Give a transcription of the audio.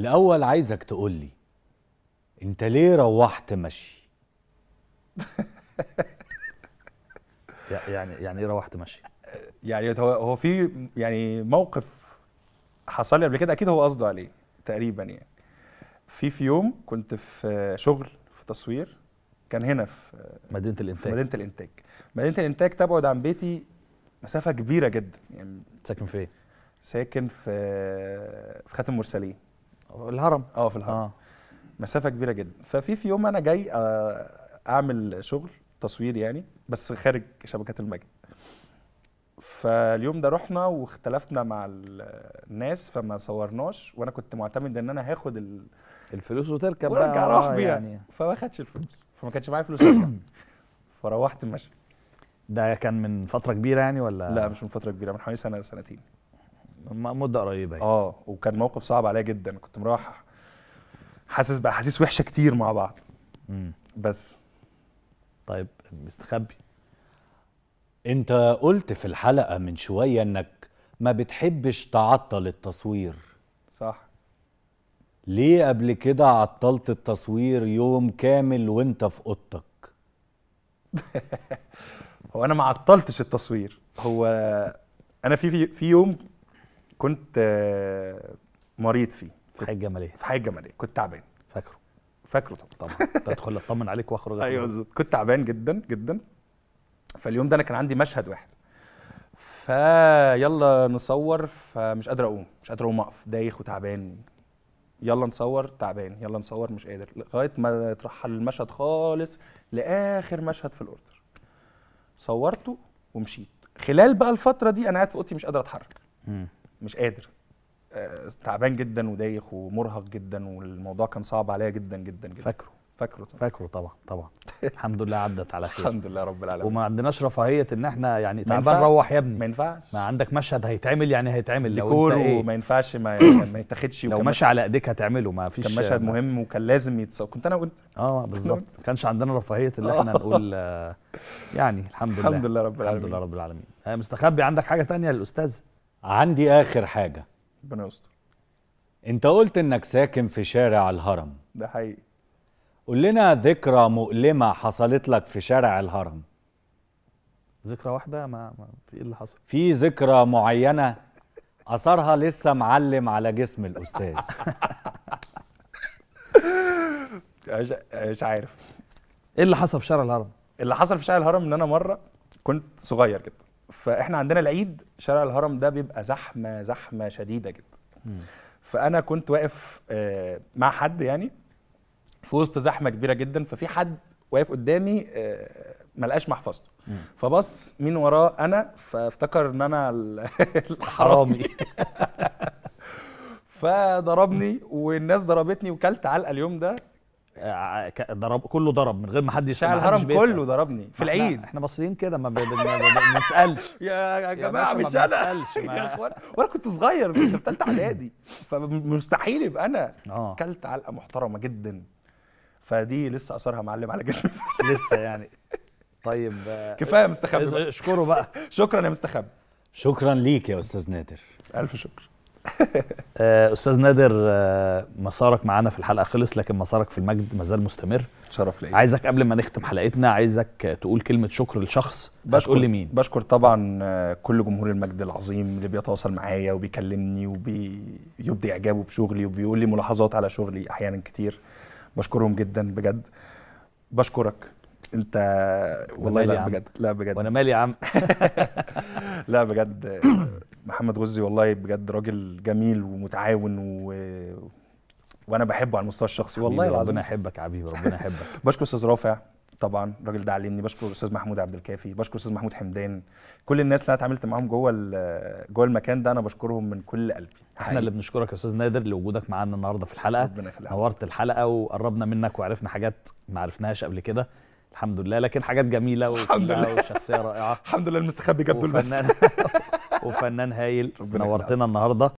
الاول عايزك تقول لي انت ليه روحت مشي يعني يعني ايه روحت مشي يعني هو هو في يعني موقف حصل لي قبل كده اكيد هو قصده عليه تقريبا يعني في في يوم كنت في شغل في تصوير كان هنا في مدينه الانتاج في مدينه الانتاج مدينه الانتاج تبعد عن بيتي مسافه كبيره جدا يعني ساكن فين ساكن في في خاتم مرسلين الهرم اه في الهرم آه. مسافه كبيره جدا ففي في يوم انا جاي آه، اعمل شغل تصوير يعني بس خارج شبكات المجد فاليوم ده رحنا واختلفنا مع الناس فما صورناش وانا كنت معتمد ان انا هاخد ال... الفلوس وتركب وارجع آه، راح بيها يعني. يعني. فما خدش الفلوس فما كانش معايا فلوس فروحت المشي ده كان من فتره كبيره يعني ولا لا مش من فتره كبيره من حوالي سنه سنتين مده قريبه يعني. اه وكان موقف صعب عليا جدا كنت مروح حاسس باحاسيس وحشه كتير مع بعض مم. بس طيب مستخبي انت قلت في الحلقه من شويه انك ما بتحبش تعطل التصوير صح ليه قبل كده عطلت التصوير يوم كامل وانت في اوضتك هو انا ما عطلتش التصوير هو انا في في, في يوم كنت آه، مريض فيه في حي الجماليه في حي الجماليه كنت تعبان فاكره فاكره طبعا طبعا ادخل اطمن عليك واخرج ايوه بالظبط كنت تعبان جدا جدا فاليوم ده انا كان عندي مشهد واحد فيلا نصور فمش قادر اقوم مش قادر اقوم اقف دايخ وتعبان يلا نصور تعبان يلا نصور مش قادر لغايه ما ترحل المشهد خالص لاخر مشهد في الاوردر صورته ومشيت خلال بقى الفتره دي انا قاعد في اوضتي مش قادر اتحرك مش قادر آه، تعبان جدا ودايخ ومرهق جدا والموضوع كان صعب عليا جدا جدا جدا فاكره فاكره طبعا فاكره طبعا طبعا الحمد لله عدت على خير الحمد لله رب العالمين وما عندناش رفاهيه ان احنا يعني تعبان روح يا ابني ما ينفعش ما عندك مشهد هيتعمل يعني هيتعمل لو انت ايه وما ينفعش ما, ما يتاخدش لو ماشي على ايديك هتعمله ما فيش كان مشهد مهم وكان لازم يتصور كنت انا وانت اه بالظبط ما كانش عندنا رفاهيه ان احنا آه. نقول آه، يعني الحمد لله الحمد لله رب العالمين الحمد لله رب العالمين مستخبي عندك حاجه ثانيه للاستاذ عندي اخر حاجه ربنا يستر انت قلت انك ساكن في شارع الهرم ده حقيقي قول لنا ذكرى مؤلمه حصلت لك في شارع الهرم ذكرى واحده ما, ما في ايه اللي حصل في ذكرى معينه اثرها لسه معلم على جسم الاستاذ مش عارف ايه اللي حصل في شارع الهرم اللي حصل في شارع الهرم ان انا مره كنت صغير جدا فاحنا عندنا العيد شارع الهرم ده بيبقى زحمه زحمه شديده جدا فانا كنت واقف آه، مع حد يعني في وسط زحمه كبيره جدا ففي حد واقف قدامي آه، ملقاش محفظته فبص مين وراه انا فافتكر ان انا الحرامي فضربني والناس ضربتني وكلت علقه اليوم ده ضرب كله ضرب من غير ما حد يسال الهرم كله ضربني في العيد احنا مصريين كده ما بنسالش يا جماعه مش انا يا اخوان وانا كنت صغير كنت في ثالثه اعدادي فمستحيل يبقى انا آه. كلت علقه محترمه جدا فدي لسه اثرها معلم على جسمي لسه يعني طيب كفايه مستخبي اشكره بقى شكرا يا مستخبي شكرا ليك يا استاذ نادر الف شكر آه، استاذ نادر آه، مسارك معانا في الحلقه خلص لكن مسارك في المجد مازال مستمر شرف لي عايزك قبل ما نختم حلقتنا عايزك تقول كلمه شكر لشخص بشكر لي مين بشكر طبعا آه، كل جمهور المجد العظيم اللي بيتواصل معايا وبيكلمني وبيبدي اعجابه بشغلي وبيقول لي ملاحظات على شغلي احيانا كتير بشكرهم جدا بجد بشكرك انت والله لا بجد لا بجد وانا مالي يا عم لا بجد محمد غزي والله بجد راجل جميل ومتعاون و... وانا بحبه على المستوى الشخصي والله العظيم ربنا يحبك يا حبيبي ربنا يحبك بشكر استاذ رافع طبعا الراجل ده علمني بشكر استاذ محمود عبد الكافي بشكر استاذ محمود حمدان كل الناس اللي انا اتعاملت معاهم جوه جوه المكان ده انا بشكرهم من كل قلبي حقيقي. احنا اللي بنشكرك يا استاذ نادر لوجودك معانا النهارده في الحلقه ربنا يخليك نورت الحلقه وقربنا منك وعرفنا حاجات ما عرفناهاش قبل كده الحمد لله لكن حاجات جميله الحمد لله وشخصيه رائعه الحمد لله المستخبي جاب دول بس وفنان هايل نورتنا النهارده